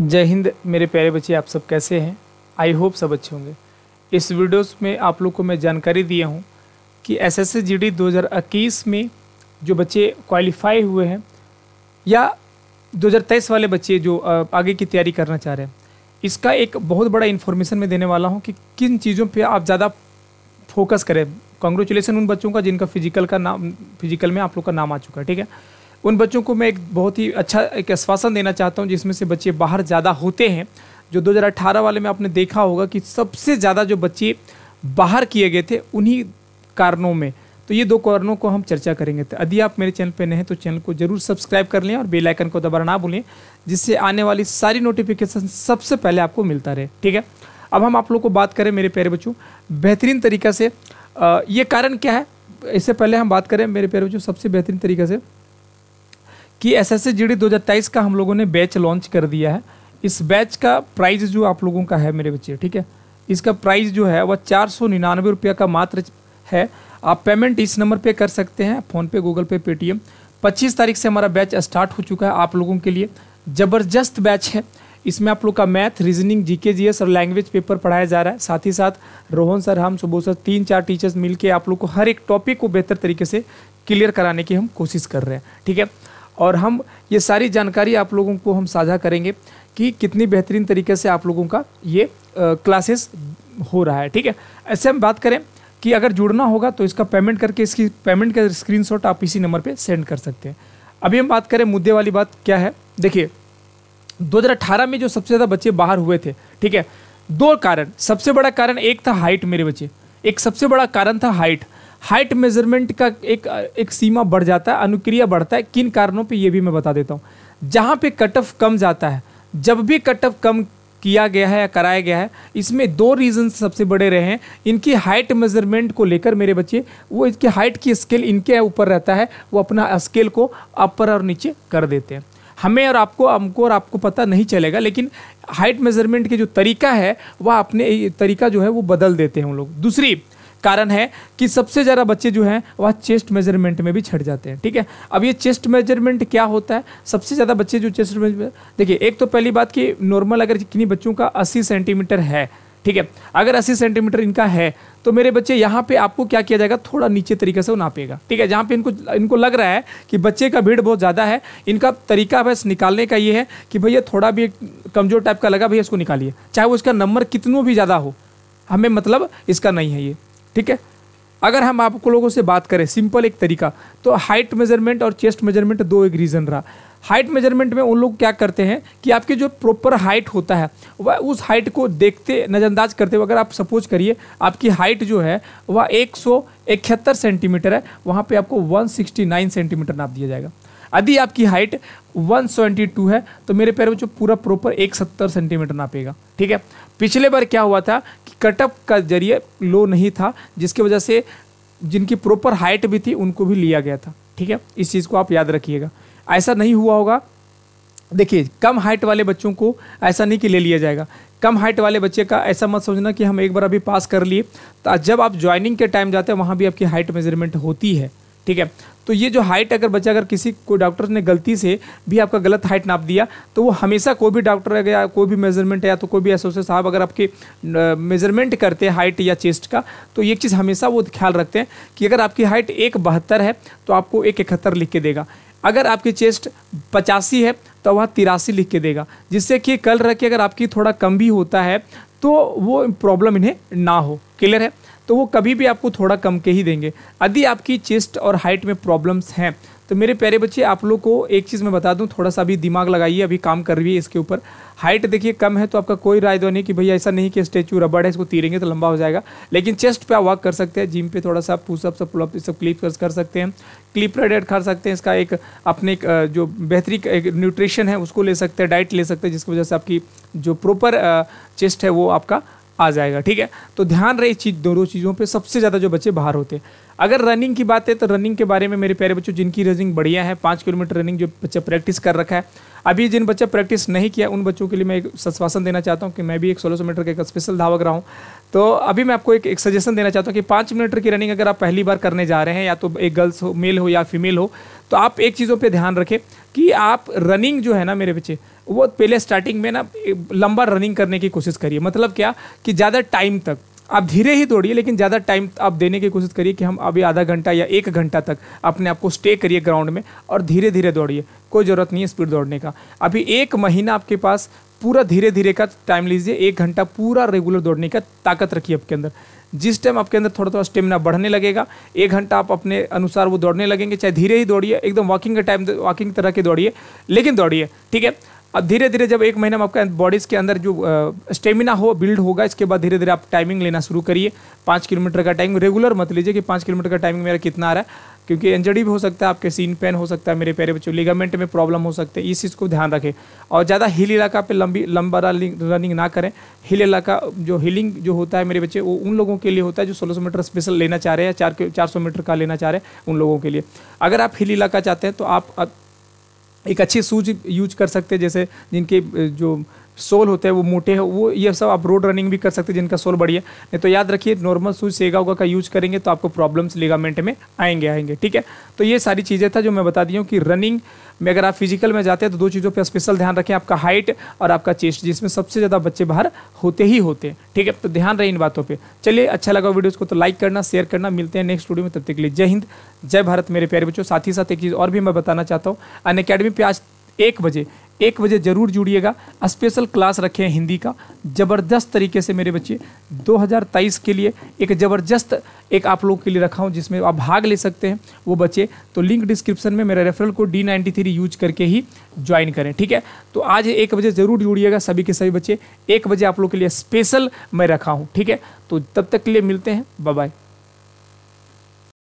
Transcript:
जय हिंद मेरे प्यारे बच्चे आप सब कैसे हैं आई होप सब अच्छे होंगे इस वीडियोस में आप लोग को मैं जानकारी दिया हूं कि एस एस जीडी 2021 में जो बच्चे क्वालिफाई हुए हैं या 2023 वाले बच्चे जो आगे की तैयारी करना चाह रहे हैं इसका एक बहुत बड़ा इन्फॉर्मेशन मैं देने वाला हूँ कि किन चीज़ों पर आप ज़्यादा फोकस करें कॉन्ग्रेचुलेसन उन बच्चों का जिनका फिजिकल का नाम फिजिकल में आप लोग का नाम आ चुका है ठीक है उन बच्चों को मैं एक बहुत ही अच्छा एक आश्वासन देना चाहता हूँ जिसमें से बच्चे बाहर ज़्यादा होते हैं जो 2018 वाले में आपने देखा होगा कि सबसे ज़्यादा जो बच्चे बाहर किए गए थे उन्हीं कारणों में तो ये दो कारणों को हम चर्चा करेंगे तो यदि आप मेरे चैनल पर नए हैं तो चैनल को जरूर सब्सक्राइब कर लें और बेल आइकन को दबाना ना भूलें जिससे आने वाली सारी नोटिफिकेशन सबसे पहले आपको मिलता रहे ठीक है अब हम आप लोग को बात करें मेरे प्यारे बच्चों बेहतरीन तरीका से ये कारण क्या है इससे पहले हम बात करें मेरे प्यारे बच्चों सबसे बेहतरीन तरीका से कि एस एस जी डी दो हज़ार तेईस का हम लोगों ने बैच लॉन्च कर दिया है इस बैच का प्राइस जो आप लोगों का है मेरे बच्चे ठीक है इसका प्राइस जो है वह चार सौ निन्यानवे रुपये का मात्र है आप पेमेंट इस नंबर पे कर सकते हैं फ़ोनपे गूगल पे पेटीएम पच्चीस तारीख से हमारा बैच स्टार्ट हो चुका है आप लोगों के लिए ज़बरदस्त बैच है इसमें आप लोग का मैथ रीजनिंग जीके जीएस और लैंग्वेज पेपर पढ़ाया जा रहा है साथ ही साथ रोहन सर हम सुबह सर तीन चार टीचर्स मिलके आप लोग को हर एक टॉपिक को बेहतर तरीके से क्लियर कराने की हम कोशिश कर रहे हैं ठीक है और हम ये सारी जानकारी आप लोगों को हम साझा करेंगे कि कितनी बेहतरीन तरीके से आप लोगों का ये क्लासेस हो रहा है ठीक है ऐसे हम बात करें कि अगर जुड़ना होगा तो इसका पेमेंट करके इसकी पेमेंट का स्क्रीनशॉट आप इसी नंबर पे सेंड कर सकते हैं अभी हम बात करें मुद्दे वाली बात क्या है देखिए 2018 में जो सबसे ज़्यादा बच्चे बाहर हुए थे ठीक है दो कारण सबसे बड़ा कारण एक था हाइट मेरे बच्चे एक सबसे बड़ा कारण था हाइट हाइट मेजरमेंट का एक एक सीमा बढ़ जाता है अनुक्रिया बढ़ता है किन कारणों पे ये भी मैं बता देता हूँ जहाँ पे कट ऑफ कम जाता है जब भी कट ऑफ कम किया गया है या कराया गया है इसमें दो रीज़न सबसे बड़े रहे हैं इनकी हाइट मेजरमेंट को लेकर मेरे बच्चे वो इसके हाइट की स्केल इनके ऊपर रहता है वो अपना स्केल को अपर और नीचे कर देते हैं हमें और आपको हमको और आपको पता नहीं चलेगा लेकिन हाइट मेजरमेंट के जो तरीका है वह अपने तरीका जो है वो बदल देते हैं उन लोग दूसरी कारण है कि सबसे ज़्यादा बच्चे जो हैं वह चेस्ट मेजरमेंट में भी छट जाते हैं ठीक है अब ये चेस्ट मेजरमेंट क्या होता है सबसे ज़्यादा बच्चे जो चेस्ट मेजरमेंट देखिए एक तो पहली बात कि नॉर्मल अगर किन्हीं बच्चों का अस्सी सेंटीमीटर है ठीक है अगर अस्सी सेंटीमीटर इनका है तो मेरे बच्चे यहाँ पे आपको क्या किया जाएगा थोड़ा नीचे तरीके से वो नापेगा ठीक है जहाँ पे इनको इनको लग रहा है कि बच्चे का भीड़ बहुत ज़्यादा है इनका तरीका बस निकालने का ये है कि भैया थोड़ा भी कमज़ोर टाइप का लगा भैया इसको निकालिए चाहे वो इसका नंबर कितनों भी ज़्यादा हो हमें मतलब इसका नहीं है ये ठीक है अगर हम आप लोगों से बात करें सिंपल एक तरीका तो हाइट मेजरमेंट और चेस्ट मेजरमेंट दो एक रीज़न रहा हाइट मेजरमेंट में उन लोग क्या करते हैं कि आपके जो प्रॉपर हाइट होता है वह उस हाइट को देखते नज़रअंदाज करते हुए अगर आप सपोज करिए आपकी हाइट जो है वह एक सेंटीमीटर है वहाँ पर आपको वन सेंटीमीटर नाप दिया जाएगा यदि आपकी हाइट 172 है तो मेरे पैर में जो पूरा प्रॉपर एक सत्तर सेंटीमीटर नापेगा ठीक है पिछले बार क्या हुआ था कि कटअप का जरिए लो नहीं था जिसकी वजह से जिनकी प्रॉपर हाइट भी थी उनको भी लिया गया था ठीक है इस चीज़ को आप याद रखिएगा ऐसा नहीं हुआ होगा देखिए कम हाइट वाले बच्चों को ऐसा नहीं कि ले लिया जाएगा कम हाइट वाले बच्चे का ऐसा मत समझना कि हम एक बार अभी पास कर लिए तो जब आप ज्वाइनिंग के टाइम जाते हैं वहाँ भी आपकी हाइट मेजरमेंट होती है ठीक है तो ये जो हाइट अगर बच्चा अगर किसी को डॉक्टर ने गलती से भी आपका गलत हाइट नाप दिया तो वो हमेशा कोई भी डॉक्टर है या कोई भी मेजरमेंट है या तो कोई भी एसोसिएट साहब अगर आपके मेजरमेंट करते हैं हाइट या चेस्ट का तो ये चीज़ हमेशा वो ख्याल रखते हैं कि अगर आपकी हाइट एक बहत्तर है तो आपको एक इकहत्तर लिख के देगा अगर आपकी चेस्ट पचासी है तो वह तिरासी लिख के देगा जिससे कि कल रख के अगर आपकी थोड़ा कम भी होता है तो वो प्रॉब्लम इन्हें ना हो क्लियर है तो वो कभी भी आपको थोड़ा कम के ही देंगे यदि आपकी चेस्ट और हाइट में प्रॉब्लम्स हैं तो मेरे प्यारे बच्चे आप लोग को एक चीज़ मैं बता दूं थोड़ा सा अभी दिमाग लगाइए अभी काम कर रही है इसके ऊपर हाइट देखिए कम है तो आपका कोई राय दो नहीं कि भैया ऐसा नहीं कि स्टैचू रबड़ है इसको तीरेंगे तो लंबा हो जाएगा लेकिन चेस्ट पे आप वॉक कर सकते हैं जिम पे थोड़ा सा पुशअप सब पुलअप सब क्लिप कर सकते हैं क्लिप रेडेड खा सकते हैं इसका एक अपने एक जो बेहतरीन एक न्यूट्रिशन है उसको ले सकते हैं डाइट ले सकते हैं जिसकी वजह से आपकी जो प्रॉपर चेस्ट है वो आपका आ जाएगा ठीक है तो ध्यान रहे चीज़ दोनों चीज़ों पर सबसे ज़्यादा जो बच्चे बाहर होते हैं अगर रनिंग की बात है तो रनिंग के बारे में मेरे प्यारे बच्चों जिनकी रनिंग बढ़िया है पाँच किलोमीटर रनिंग जो बच्चा प्रैक्टिस कर रखा है अभी जिन बच्चा प्रैक्टिस नहीं किया उन बच्चों के लिए मैं एक सश्वासन देना चाहता हूँ कि मैं भी एक सोलह सौ मीटर का एक स्पेशल धावक रहा हूँ तो अभी मैं आपको एक, एक सजेशन देना चाहता हूँ कि पाँच मीटर की रनिंग अगर आप पहली बार करने जा रहे हैं या तो एक गर्ल्स हो मेल हो या फीमेल हो तो आप एक चीज़ों पर ध्यान रखें कि आप रनिंग जो है ना मेरे बच्चे वो पहले स्टार्टिंग में ना लंबा रनिंग करने की कोशिश करिए मतलब क्या कि ज़्यादा टाइम तक आप धीरे ही दौड़िए लेकिन ज़्यादा टाइम आप देने की कोशिश करिए कि हम अभी आधा घंटा या एक घंटा तक अपने आप को स्टे करिए ग्राउंड में और धीरे धीरे दौड़िए कोई ज़रूरत नहीं है स्पीड दौड़ने का अभी एक महीना आपके पास पूरा धीरे धीरे का टाइम लीजिए एक घंटा पूरा रेगुलर दौड़ने का ताकत रखिए आपके अंदर जिस टाइम आपके अंदर थोड़ा थोड़ा स्टेमिना बढ़ने लगेगा एक घंटा आप अपने अनुसार वो दौड़ने लगेंगे चाहे धीरे ही दौड़िए एकदम वॉकिंग का टाइम वॉकिंग तरह के दौड़िए लेकिन दौड़िए ठीक है अब धीरे धीरे जब एक महीना में आपका बॉडीज़ के अंदर जो स्टेमिना हो बिल्ड होगा इसके बाद धीरे धीरे आप टाइमिंग लेना शुरू करिए पाँच किलोमीटर का टाइमिंग रेगुलर मत लीजिए कि पाँच किलोमीटर का टाइमिंग मेरा कितना आ रहा है क्योंकि इंजरी भी हो सकता है आपके सीन पेन हो सकता है मेरे पैर बच्चों लिगामेंट में प्रॉब्लम हो सकती है इस चीज़ को ध्यान रखें और ज़्यादा हिल इलाका पे लंबी लंबा रनिंग ना करें हिल इलाका जो हिलिंग जो होता है मेरे बच्चे वो उन लोगों के लिए होता है जो सोलह सौ मीटर स्पेशल लेना चाह रहे हैं चार चार सौ मीटर का लेना चाह रहे हैं उन लोगों के लिए अगर आप हिल इलाका चाहते हैं तो आप एक अच्छी सूज यूज कर सकते हैं जैसे जिनके जो सोल होते हैं वो मोटे हो वो ये सब आप रोड रनिंग भी कर सकते हैं जिनका सोल बढ़िया नहीं तो याद रखिए नॉर्मल सूज सेगा होगा का यूज करेंगे तो आपको प्रॉब्लम्स लिगामेंट में आएंगे आएंगे ठीक है तो ये सारी चीज़ें था जो मैं बता दी हूँ कि रनिंग में अगर आप फिजिकल में जाते हैं तो दो चीज़ों पर स्पेशल ध्यान रखें आपका हाइट और आपका चेस्ट जिसमें सबसे ज़्यादा बच्चे बाहर होते ही होते हैं ठीक है तो ध्यान रहे इन बातों पर चलिए अच्छा लगा वीडियोज़ को तो लाइक करना शेयर करना मिलते हैं नेक्स्ट वीडियो में तब तक के लिए जय हिंद जय भारत मेरे प्यारे बच्चों साथ ही साथ एक चीज़ और भी मैं बताना चाहता हूँ अन अकेडमी पे आज एक बजे एक बजे ज़रूर जुड़िएगा स्पेशल क्लास रखे हैं हिंदी का ज़बरदस्त तरीके से मेरे बच्चे 2023 के लिए एक ज़बरदस्त एक आप लोगों के लिए रखा हूँ जिसमें आप भाग ले सकते हैं वो बच्चे तो लिंक डिस्क्रिप्शन में मेरा referral code D ninety three use करके ही ज्वाइन करें ठीक है तो आज एक बजे ज़रूर जुड़िएगा सभी के सभी बच्चे एक बजे आप लोग के लिए स्पेशल मैं रखा हूँ ठीक है तो तब तक के लिए मिलते हैं बाय